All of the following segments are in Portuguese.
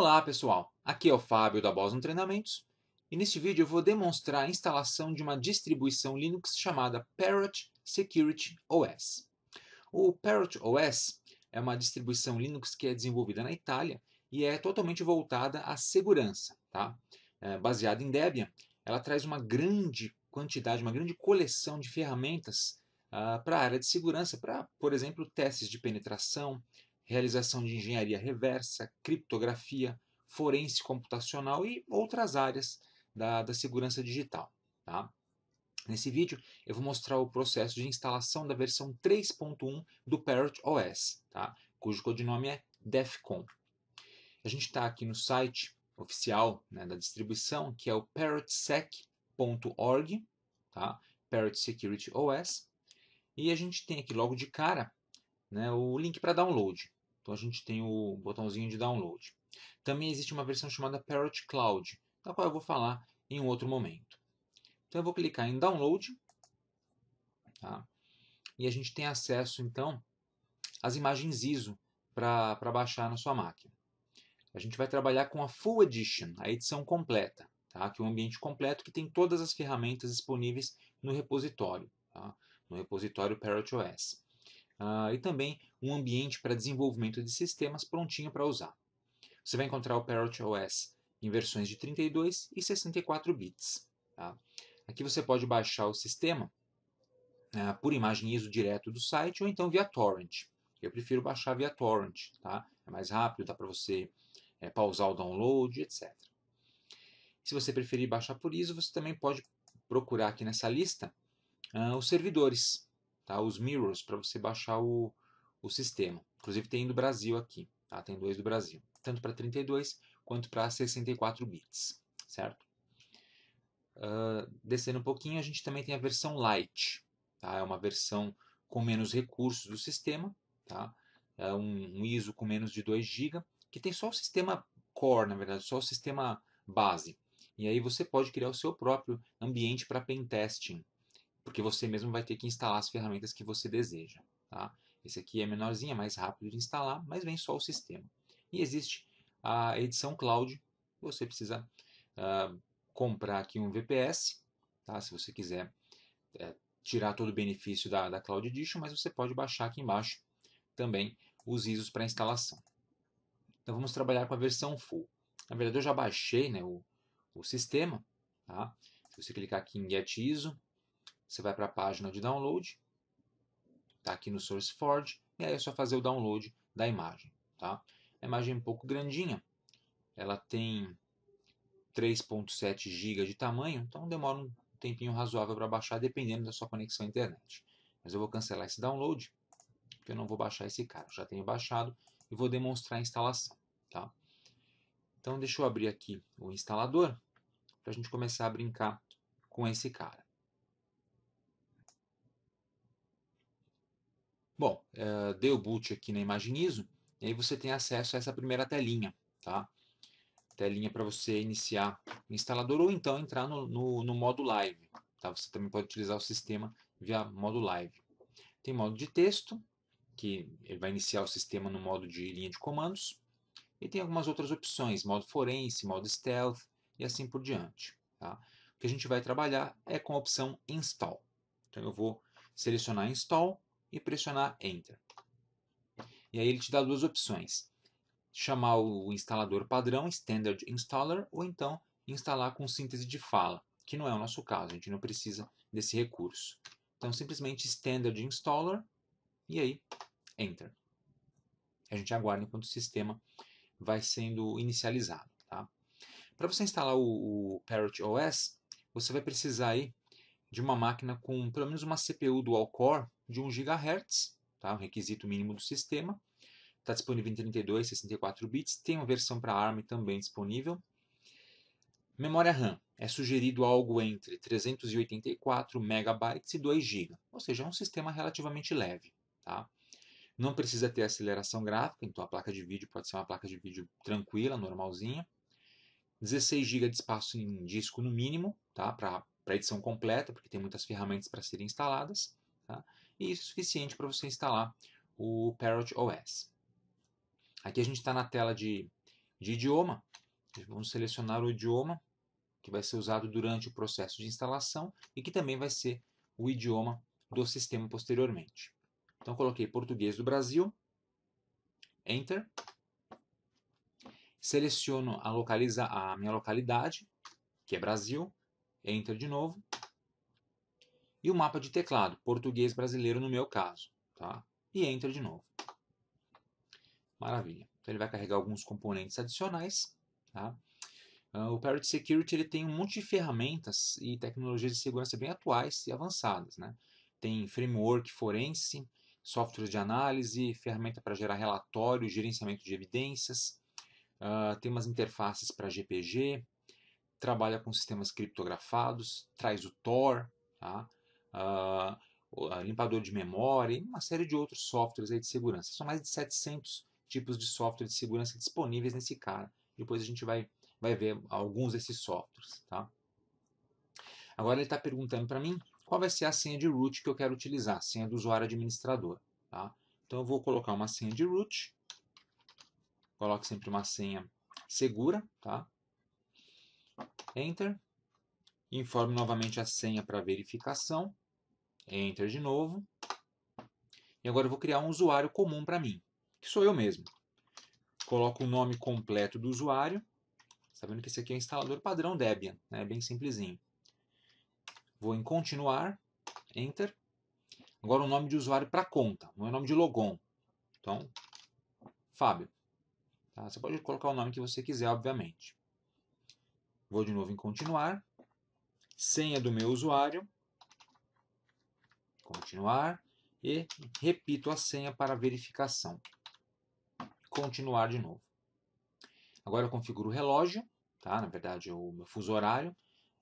Olá pessoal, aqui é o Fábio da Boson Treinamentos e neste vídeo eu vou demonstrar a instalação de uma distribuição Linux chamada Parrot Security OS. O Parrot OS é uma distribuição Linux que é desenvolvida na Itália e é totalmente voltada à segurança. Tá? É, baseada em Debian, ela traz uma grande quantidade, uma grande coleção de ferramentas uh, para a área de segurança, para, por exemplo, testes de penetração, realização de engenharia reversa, criptografia, forense computacional e outras áreas da, da segurança digital. Tá? Nesse vídeo eu vou mostrar o processo de instalação da versão 3.1 do Parrot OS, tá? cujo codinome é DEFCON. A gente está aqui no site oficial né, da distribuição, que é o parrotsec.org, tá? Parrot Security OS, e a gente tem aqui logo de cara né, o link para download. Então a gente tem o botãozinho de download. Também existe uma versão chamada Parrot Cloud, da qual eu vou falar em um outro momento. Então eu vou clicar em download. Tá? E a gente tem acesso então às imagens ISO para baixar na sua máquina. A gente vai trabalhar com a Full Edition, a edição completa, tá? que é um ambiente completo que tem todas as ferramentas disponíveis no repositório, tá? no repositório Parrot OS uh, e também um ambiente para desenvolvimento de sistemas prontinho para usar. Você vai encontrar o Parrot OS em versões de 32 e 64 bits. Tá? Aqui você pode baixar o sistema uh, por imagem ISO direto do site ou então via torrent. Eu prefiro baixar via torrent, tá? é mais rápido, dá para você é, pausar o download, etc. Se você preferir baixar por ISO, você também pode procurar aqui nessa lista uh, os servidores tá? os mirrors para você baixar o, o sistema. Inclusive tem do Brasil aqui, tá? tem dois do Brasil, tanto para 32 quanto para 64 bits, certo? Uh, descendo um pouquinho, a gente também tem a versão light, tá? é uma versão com menos recursos do sistema, tá? é um, um ISO com menos de 2 GB, que tem só o sistema core, na verdade, só o sistema base. E aí você pode criar o seu próprio ambiente para pentesting, porque você mesmo vai ter que instalar as ferramentas que você deseja. Tá? Esse aqui é menorzinho, é mais rápido de instalar, mas vem só o sistema. E existe a edição cloud, você precisa uh, comprar aqui um VPS, tá? se você quiser é, tirar todo o benefício da, da Cloud Edition, mas você pode baixar aqui embaixo também os ISOs para instalação. Então vamos trabalhar com a versão full. Na verdade eu já baixei né, o, o sistema, tá? se você clicar aqui em Get ISO, você vai para a página de download, tá aqui no SourceForge, e aí é só fazer o download da imagem, tá? A imagem é um pouco grandinha, ela tem 3.7 GB de tamanho, então demora um tempinho razoável para baixar, dependendo da sua conexão à internet. Mas eu vou cancelar esse download, porque eu não vou baixar esse cara, eu já tenho baixado e vou demonstrar a instalação, tá? Então deixa eu abrir aqui o instalador para a gente começar a brincar com esse cara. Bom, deu eh, dei o boot aqui na imagem ISO, e aí você tem acesso a essa primeira telinha, tá? Telinha para você iniciar o instalador ou então entrar no, no, no, modo live, tá? Você também pode utilizar o sistema via modo live. Tem modo de texto, que ele vai iniciar o sistema no modo de linha de comandos, e tem algumas outras opções, modo forense, modo stealth e assim por diante, tá? O que a gente vai trabalhar é com a opção install. Então eu vou selecionar install, e pressionar Enter. E aí ele te dá duas opções: chamar o instalador padrão, Standard Installer, ou então instalar com síntese de fala, que não é o nosso caso, a gente não precisa desse recurso. Então simplesmente Standard Installer e aí Enter. A gente aguarda enquanto o sistema vai sendo inicializado. Tá? Para você instalar o, o Parrot OS, você vai precisar aí de uma máquina com pelo menos uma CPU dual core de 1 GHz, tá? um requisito mínimo do sistema. Está disponível em 32 64 bits, tem uma versão para ARM também disponível. Memória RAM. É sugerido algo entre 384 MB e 2 GB, ou seja, é um sistema relativamente leve. Tá? Não precisa ter aceleração gráfica, então a placa de vídeo pode ser uma placa de vídeo tranquila, normalzinha. 16 GB de espaço em disco no mínimo, tá? para para edição completa, porque tem muitas ferramentas para serem instaladas, tá? e isso é suficiente para você instalar o Parrot OS. Aqui a gente está na tela de, de idioma, vamos selecionar o idioma que vai ser usado durante o processo de instalação e que também vai ser o idioma do sistema posteriormente. Então coloquei português do Brasil, Enter, seleciono a, localiza, a minha localidade, que é Brasil, Enter de novo. E o mapa de teclado, português brasileiro no meu caso. Tá? E Enter de novo. Maravilha. Então ele vai carregar alguns componentes adicionais. Tá? Ah, o Parrot Security ele tem um monte de ferramentas e tecnologias de segurança bem atuais e avançadas. Né? Tem framework forense, software de análise, ferramenta para gerar relatório, gerenciamento de evidências, uh, tem umas interfaces para GPG, trabalha com sistemas criptografados, traz o Tor, tá? Uh, limpador de memória e uma série de outros softwares aí de segurança. São mais de 700 tipos de software de segurança disponíveis nesse cara. Depois a gente vai, vai ver alguns desses softwares. Tá? Agora ele está perguntando para mim qual vai ser a senha de root que eu quero utilizar, a senha do usuário administrador. Tá? Então eu vou colocar uma senha de root, coloque sempre uma senha segura, tá? Enter. Informe novamente a senha para verificação. Enter de novo. E agora eu vou criar um usuário comum para mim, que sou eu mesmo. Coloco o nome completo do usuário. Sabendo tá que esse aqui é o instalador padrão Debian, né? é bem simplesinho. Vou em continuar, Enter. Agora o nome de usuário para conta, não é nome de logon. Então, Fábio. Tá? Você pode colocar o nome que você quiser, obviamente. Vou de novo em continuar. Senha do meu usuário. Continuar. E repito a senha para verificação. Continuar de novo. Agora eu configuro o relógio, tá? na verdade é o meu fuso horário.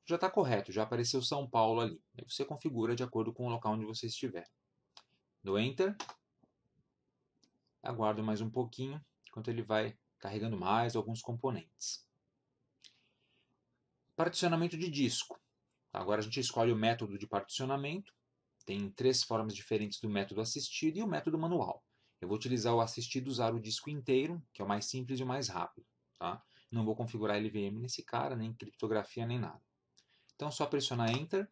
Já está correto, já apareceu São Paulo ali. Você configura de acordo com o local onde você estiver. Dou Enter. Aguardo mais um pouquinho, enquanto ele vai carregando mais alguns componentes. Particionamento de disco. Agora a gente escolhe o método de particionamento. Tem três formas diferentes do método assistido e o método manual. Eu vou utilizar o assistido usar o disco inteiro, que é o mais simples e o mais rápido. Tá? Não vou configurar LVM nesse cara, nem criptografia, nem nada. Então, só pressionar Enter.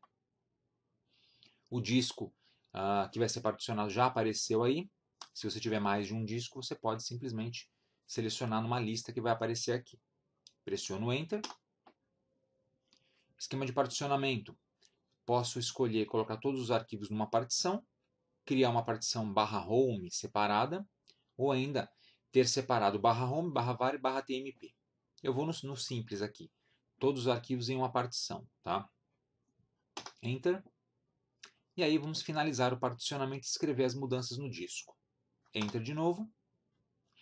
O disco uh, que vai ser particionado já apareceu aí. Se você tiver mais de um disco, você pode simplesmente selecionar numa lista que vai aparecer aqui. Pressiono Enter. Esquema de particionamento. Posso escolher colocar todos os arquivos numa partição, criar uma partição barra home separada, ou ainda ter separado barra home, barra var e barra tmp. Eu vou no, no simples aqui. Todos os arquivos em uma partição, tá? Enter. E aí vamos finalizar o particionamento e escrever as mudanças no disco. Enter de novo.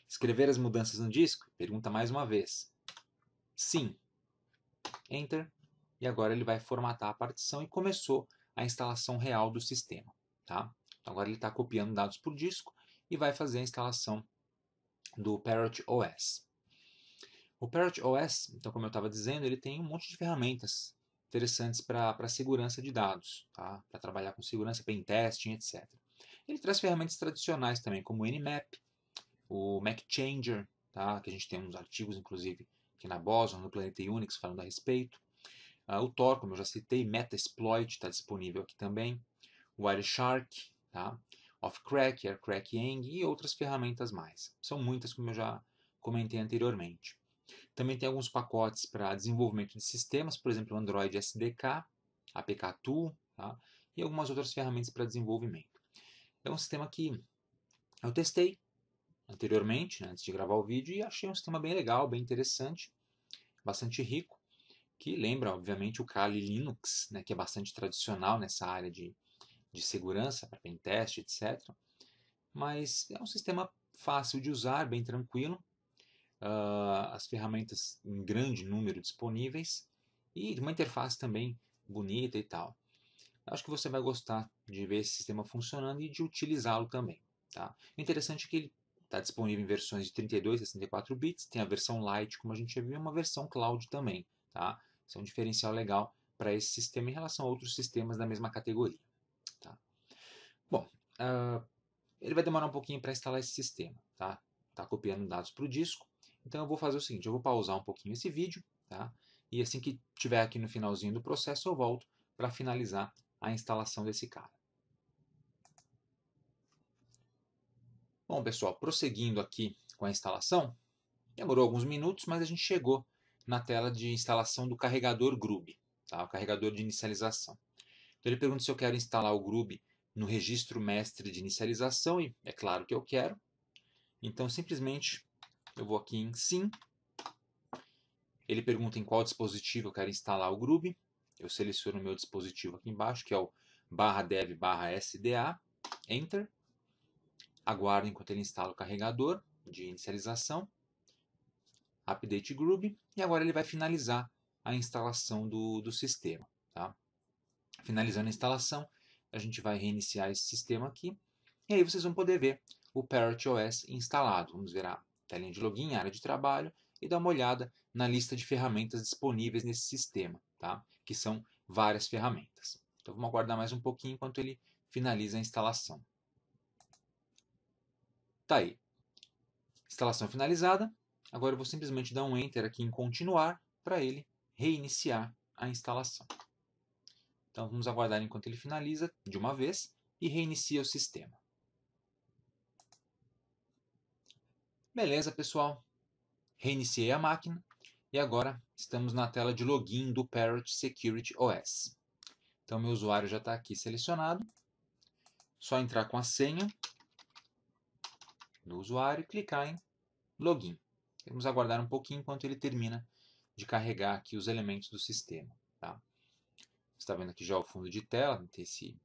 Escrever as mudanças no disco? Pergunta mais uma vez. Sim. Enter e agora ele vai formatar a partição e começou a instalação real do sistema. Tá? Então agora ele está copiando dados por disco e vai fazer a instalação do Parrot OS. O Parrot OS, então como eu estava dizendo, ele tem um monte de ferramentas interessantes para segurança de dados, tá? para trabalhar com segurança, pen testing, etc. Ele traz ferramentas tradicionais também, como o Nmap, o MacChanger, tá? que a gente tem uns artigos, inclusive, aqui na Boson, no Planeta Unix, falando a respeito. Uh, o Tor, como eu já citei, Metasploit está disponível aqui também. Wireshark, tá? Offcrack, Aircrack Eng e outras ferramentas mais. São muitas, como eu já comentei anteriormente. Também tem alguns pacotes para desenvolvimento de sistemas, por exemplo, o Android SDK, APK Tool tá? e algumas outras ferramentas para desenvolvimento. É um sistema que eu testei anteriormente, né, antes de gravar o vídeo, e achei um sistema bem legal, bem interessante, bastante rico que lembra, obviamente, o Kali Linux, né, que é bastante tradicional nessa área de, de segurança, para pentest, etc. Mas é um sistema fácil de usar, bem tranquilo, uh, as ferramentas em grande número disponíveis e uma interface também bonita e tal. Acho que você vai gostar de ver esse sistema funcionando e de utilizá-lo também. Tá? O interessante é que ele está disponível em versões de 32 e 64 bits, tem a versão Lite, como a gente já viu, e uma versão Cloud também. Tá? Isso é um diferencial legal para esse sistema em relação a outros sistemas da mesma categoria. Tá? Bom, uh, ele vai demorar um pouquinho para instalar esse sistema. Está tá copiando dados para o disco. Então eu vou fazer o seguinte, eu vou pausar um pouquinho esse vídeo. Tá? E assim que tiver aqui no finalzinho do processo, eu volto para finalizar a instalação desse cara. Bom, pessoal, prosseguindo aqui com a instalação, demorou alguns minutos, mas a gente chegou na tela de instalação do carregador Grub, tá? o carregador de inicialização. Então ele pergunta se eu quero instalar o Grub no registro mestre de inicialização, e é claro que eu quero. Então simplesmente eu vou aqui em Sim. Ele pergunta em qual dispositivo eu quero instalar o Grub. Eu seleciono o meu dispositivo aqui embaixo, que é o barra dev barra SDA, Enter. Aguardo enquanto ele instala o carregador de inicialização update Group e agora ele vai finalizar a instalação do, do sistema. Tá? Finalizando a instalação, a gente vai reiniciar esse sistema aqui e aí vocês vão poder ver o Parrot OS instalado. Vamos ver a telinha de login, área de trabalho e dar uma olhada na lista de ferramentas disponíveis nesse sistema, tá? que são várias ferramentas. Então vamos aguardar mais um pouquinho enquanto ele finaliza a instalação. Tá aí. Instalação finalizada. Agora eu vou simplesmente dar um Enter aqui em continuar para ele reiniciar a instalação. Então vamos aguardar enquanto ele finaliza de uma vez e reinicia o sistema. Beleza, pessoal. Reiniciei a máquina e agora estamos na tela de login do Parrot Security OS. Então meu usuário já está aqui selecionado. Só entrar com a senha do usuário e clicar em login. Vamos aguardar um pouquinho enquanto ele termina de carregar aqui os elementos do sistema. Tá? Você está vendo aqui já o fundo de tela, tem esse,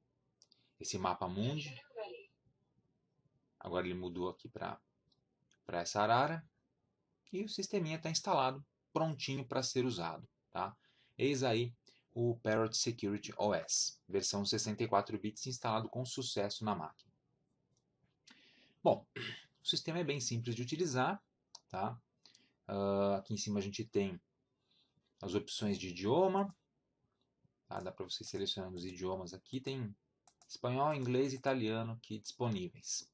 esse mapa mundi. Agora ele mudou aqui para essa arara. E o sisteminha está instalado, prontinho para ser usado. Tá? Eis aí o Parrot Security OS, versão 64 bits instalado com sucesso na máquina. Bom, o sistema é bem simples de utilizar, tá? Uh, aqui em cima a gente tem as opções de idioma. Tá? Dá para você selecionar os idiomas aqui. Tem espanhol, inglês e italiano aqui disponíveis.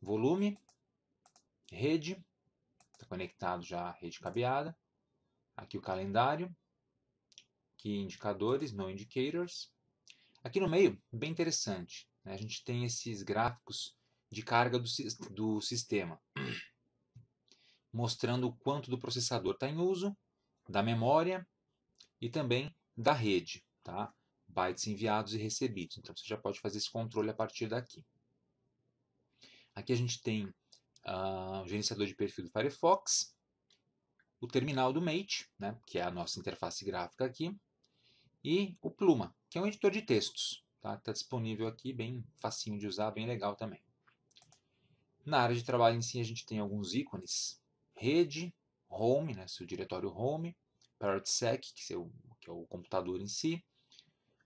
Volume, rede, está conectado já a rede cabeada. Aqui o calendário, aqui indicadores, no indicators. Aqui no meio, bem interessante, né? a gente tem esses gráficos de carga do, do sistema mostrando o quanto do processador está em uso, da memória e também da rede, tá? bytes enviados e recebidos. Então você já pode fazer esse controle a partir daqui. Aqui a gente tem uh, o gerenciador de perfil do Firefox, o terminal do Mate, né, que é a nossa interface gráfica aqui, e o Pluma, que é um editor de textos. Está tá disponível aqui, bem facinho de usar, bem legal também. Na área de trabalho em si a gente tem alguns ícones rede, home, né, seu diretório home, ParrotSec, que, é o, que é o computador em si,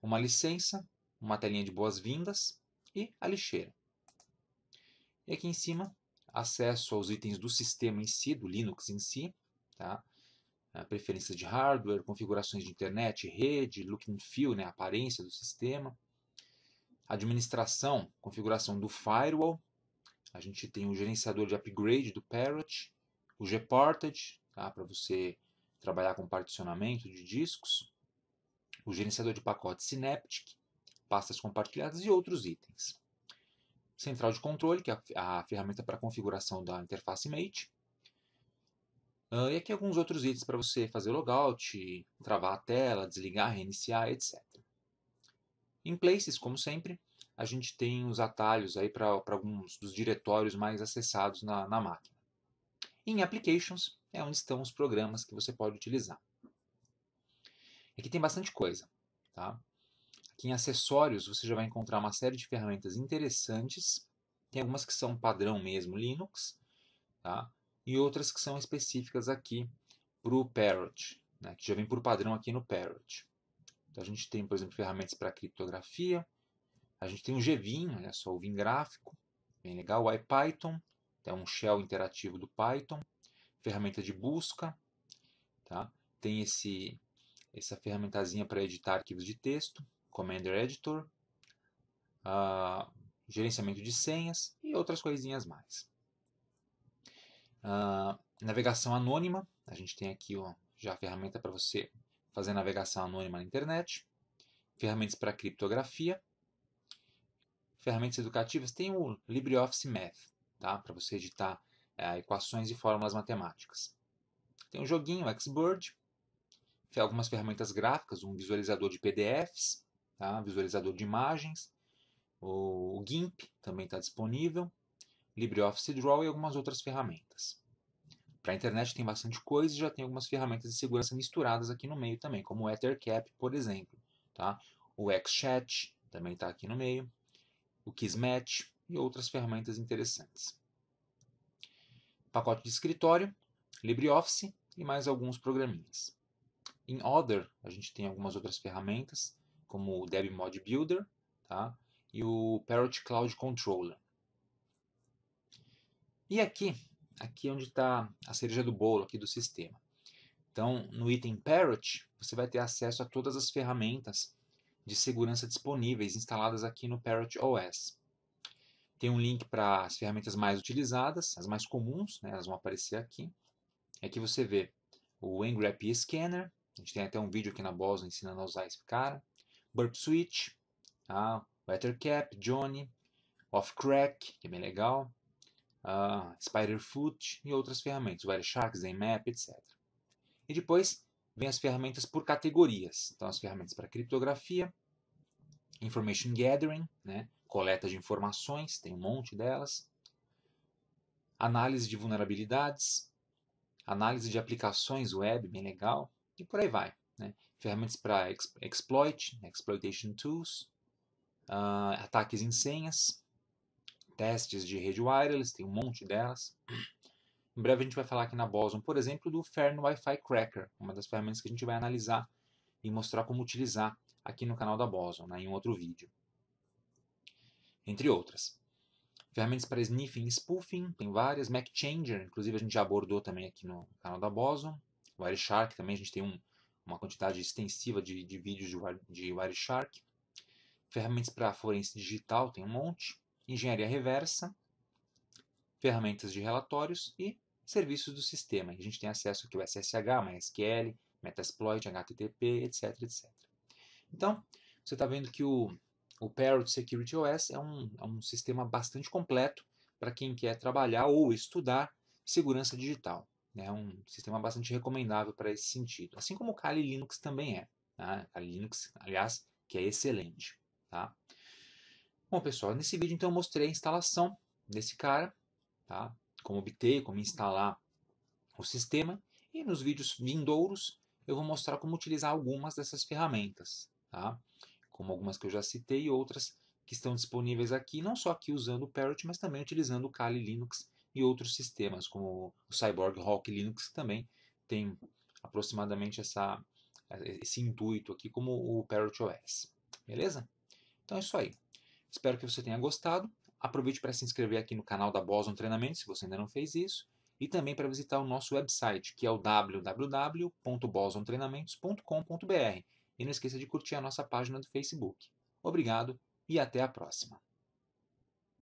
uma licença, uma telinha de boas-vindas e a lixeira. E aqui em cima, acesso aos itens do sistema em si, do Linux em si, tá? Ah, preferências de hardware, configurações de internet, rede, look and feel, né, aparência do sistema, administração, configuração do firewall, a gente tem o gerenciador de upgrade do Parrot, o Gported, tá? para você trabalhar com particionamento de discos, o gerenciador de pacotes Synaptic, pastas compartilhadas e outros itens. Central de controle, que é a, ferramenta para configuração da interface Mate. Uh, e aqui alguns outros itens para você fazer logout, travar a tela, desligar, reiniciar, etc. Em Places, como sempre, a gente tem os atalhos aí para alguns dos diretórios mais acessados na, na máquina. Em Applications é onde estão os programas que você pode utilizar. Aqui tem bastante coisa. Tá? Aqui em Acessórios você já vai encontrar uma série de ferramentas interessantes. Tem algumas que são padrão mesmo Linux tá? e outras que são específicas aqui para o Parrot, né? que já vem por padrão aqui no Parrot. Então a gente tem, por exemplo, ferramentas para criptografia, a gente tem o GVIN, olha só, o VIN gráfico, bem legal, o IPython, Tá? Um shell interativo do Python, ferramenta de busca, tá? tem esse, essa ferramentazinha para editar arquivos de texto, Commander Editor, uh, gerenciamento de senhas e outras coisinhas mais. Uh, navegação anônima, a gente tem aqui ó, já a ferramenta para você fazer navegação anônima na internet. Ferramentas para criptografia. Ferramentas educativas, tem o LibreOffice Math, tá? para você editar é, equações e fórmulas matemáticas. Tem um joguinho, o Tem é algumas ferramentas gráficas, um visualizador de PDFs, tá? visualizador de imagens, o GIMP também está disponível, LibreOffice Draw e algumas outras ferramentas. Para a internet tem bastante coisa e já tem algumas ferramentas de segurança misturadas aqui no meio também, como o EtherCap, por exemplo. Tá? O XChat também está aqui no meio, o Kismet, e outras ferramentas interessantes. Pacote de escritório, LibreOffice e mais alguns programinhas. Em Other, a gente tem algumas outras ferramentas, como o DebMod Builder tá? e o Parrot Cloud Controller. E aqui, aqui é onde está a cereja do bolo aqui do sistema. Então, no item Parrot, você vai ter acesso a todas as ferramentas de segurança disponíveis instaladas aqui no Parrot OS. Tem um link para as ferramentas mais utilizadas, as mais comuns, né, elas vão aparecer aqui. Aqui é você vê o Ngrap Scanner, a gente tem até um vídeo aqui na Boston ensinando a usar esse cara. Burp Switch, tá? Cap, Johnny, Off Crack, que é bem legal. Uh, Spiderfoot e outras ferramentas, Wireshark, Zenmap, etc. E depois vem as ferramentas por categorias. Então, as ferramentas para criptografia, Information Gathering, né? coleta de informações, tem um monte delas, análise de vulnerabilidades, análise de aplicações web, bem legal, e por aí vai. Né? Ferramentas para ex exploit, né? exploitation tools, uh, ataques em senhas, testes de rede wireless, tem um monte delas. Em breve a gente vai falar aqui na Boson, por exemplo, do Fern Wi-Fi Cracker, uma das ferramentas que a gente vai analisar e mostrar como utilizar aqui no canal da Boson, né, em um outro vídeo entre outras. Ferramentas para sniffing e spoofing, tem várias, MacChanger, inclusive a gente já abordou também aqui no canal da Boson, Wireshark também, a gente tem um, uma quantidade extensiva de, de vídeos de, de Wireshark, ferramentas para forense digital, tem um monte, engenharia reversa, ferramentas de relatórios e serviços do sistema. A gente tem acesso aqui ao SSH, MySQL, Metasploit, HTTP, etc, etc. Então, você está vendo que o o Parrot Security OS é um, é um sistema bastante completo para quem quer trabalhar ou estudar segurança digital. É um sistema bastante recomendável para esse sentido. Assim como o Kali Linux também é. Tá? Kali Linux, aliás, que é excelente. Tá? Bom, pessoal, nesse vídeo então eu mostrei a instalação desse cara, tá? como obter, como instalar o sistema. E nos vídeos vindouros eu vou mostrar como utilizar algumas dessas ferramentas. Tá? como algumas que eu já citei e outras que estão disponíveis aqui, não só aqui usando o Parrot, mas também utilizando o Kali Linux e outros sistemas, como o Cyborg Hawk Linux, que também tem aproximadamente essa, esse intuito aqui, como o Parrot OS. Beleza? Então é isso aí. Espero que você tenha gostado. Aproveite para se inscrever aqui no canal da Boson Treinamento, se você ainda não fez isso, e também para visitar o nosso website, que é o www.bosontreinamentos.com.br, e não esqueça de curtir a nossa página do Facebook. Obrigado e até a próxima!